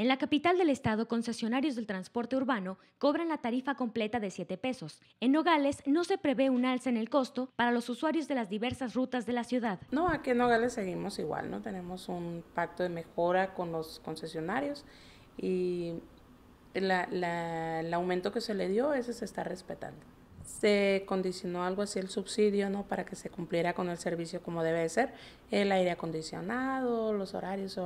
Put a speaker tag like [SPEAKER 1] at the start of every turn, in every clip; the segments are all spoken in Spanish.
[SPEAKER 1] En la capital del estado, concesionarios del transporte urbano cobran la tarifa completa de 7 pesos. En Nogales no se prevé un alza en el costo para los usuarios de las diversas rutas de la ciudad. No, aquí en Nogales seguimos igual, ¿no? Tenemos un
[SPEAKER 2] pacto de mejora con los concesionarios y el aumento que se le dio, ese se está respetando se condicionó algo así el subsidio, ¿no? Para que se cumpliera con el servicio como debe ser, el aire acondicionado, los horarios,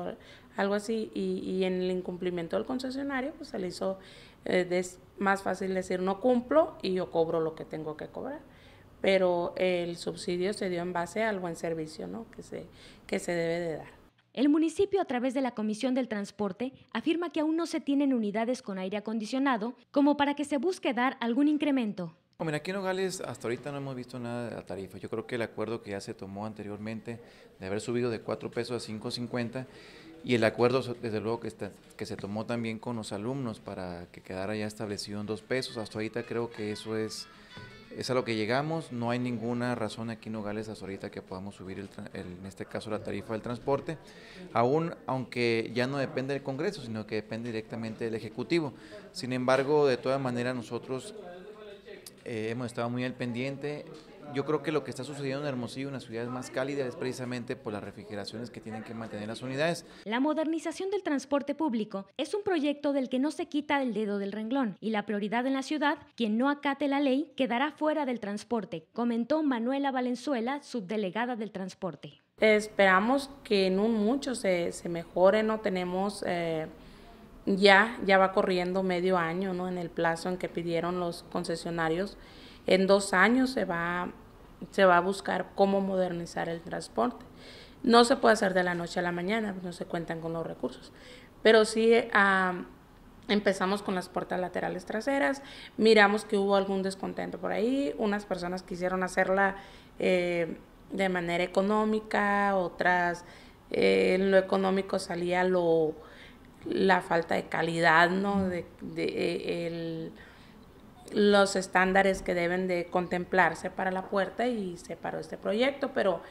[SPEAKER 2] algo así, y, y, en el incumplimiento del concesionario, pues se le hizo eh, más fácil decir no cumplo y yo cobro lo que tengo que cobrar. Pero el subsidio se dio en base
[SPEAKER 1] al buen servicio, ¿no? Que se, que se debe de dar. El municipio, a través de la Comisión del Transporte, afirma que aún no se tienen unidades con aire acondicionado como para que se busque dar algún incremento
[SPEAKER 3] mira, aquí en Nogales hasta ahorita no hemos visto nada de la tarifa. Yo creo que el acuerdo que ya se tomó anteriormente de haber subido de 4 pesos a 5.50 y el acuerdo, desde luego, que, está, que se tomó también con los alumnos para que quedara ya establecido en 2 pesos. Hasta ahorita creo que eso es, es a lo que llegamos. No hay ninguna razón aquí en Nogales hasta ahorita que podamos subir, en este caso, la tarifa del transporte. Aún, aunque ya no depende del Congreso, sino que depende directamente del Ejecutivo. Sin embargo, de todas maneras, nosotros eh, hemos estado muy al pendiente. Yo creo que lo que está sucediendo en Hermosillo, una ciudad más cálida, es precisamente por pues, las refrigeraciones que tienen que mantener las unidades.
[SPEAKER 1] La modernización del transporte público es un proyecto del que no se quita el dedo del renglón y la prioridad en la ciudad, quien no acate la ley, quedará fuera del transporte, comentó Manuela Valenzuela, subdelegada del transporte.
[SPEAKER 2] Esperamos que en un mucho se, mejore, no tenemos... Eh, ya, va corriendo medio año, ¿no? En el plazo en que pidieron los concesionarios. En dos años se va, se va a buscar cómo modernizar el transporte. No se puede hacer de la noche a la mañana, no se cuentan con los recursos. Pero sí ah, empezamos con las puertas laterales traseras, miramos que hubo algún descontento por ahí, unas personas quisieron hacerla eh, de manera económica, otras eh, en lo económico salía lo la falta de calidad, ¿no? De, eh, los estándares que deben de contemplarse para la puerta y se paró este proyecto, pero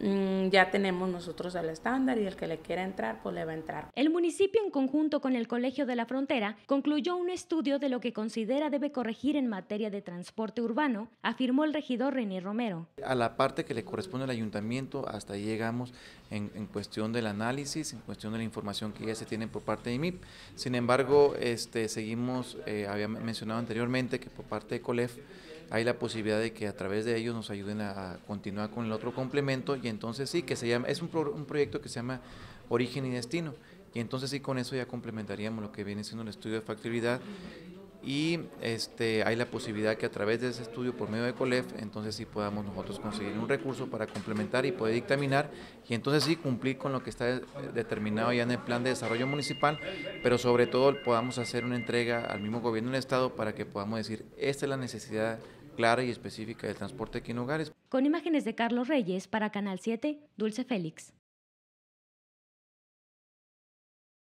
[SPEAKER 1] Mm, ya tenemos nosotros el estándar y el que le quiera entrar, pues le va a entrar. El municipio, en conjunto con el Colegio de la Frontera, concluyó un estudio de lo que considera debe corregir en materia de transporte urbano, afirmó el regidor René Romero.
[SPEAKER 3] A la parte que le corresponde al ayuntamiento, hasta ahí llegamos en, cuestión del análisis, en cuestión de la información que ya se tiene por parte de IMIP. Sin embargo, este, seguimos, eh, había mencionado anteriormente que por parte de COLEF hay la posibilidad de que a través de ellos nos ayuden a, continuar con el otro complemento y entonces sí, que se llama, es un, proyecto que se llama Origen y Destino. Y entonces sí, con eso ya complementaríamos lo que viene siendo el estudio de factibilidad y este, hay la posibilidad que a través de ese estudio por medio de COLEF, entonces sí podamos nosotros conseguir un recurso para complementar y poder dictaminar y entonces sí cumplir con lo que está determinado ya en el plan de desarrollo municipal, pero sobre todo podamos hacer una entrega al mismo gobierno del Estado para que podamos decir, esta es la necesidad clara y específica del transporte aquí en Hogares.
[SPEAKER 1] Con imágenes de Carlos Reyes para Canal 7, Dulce Félix.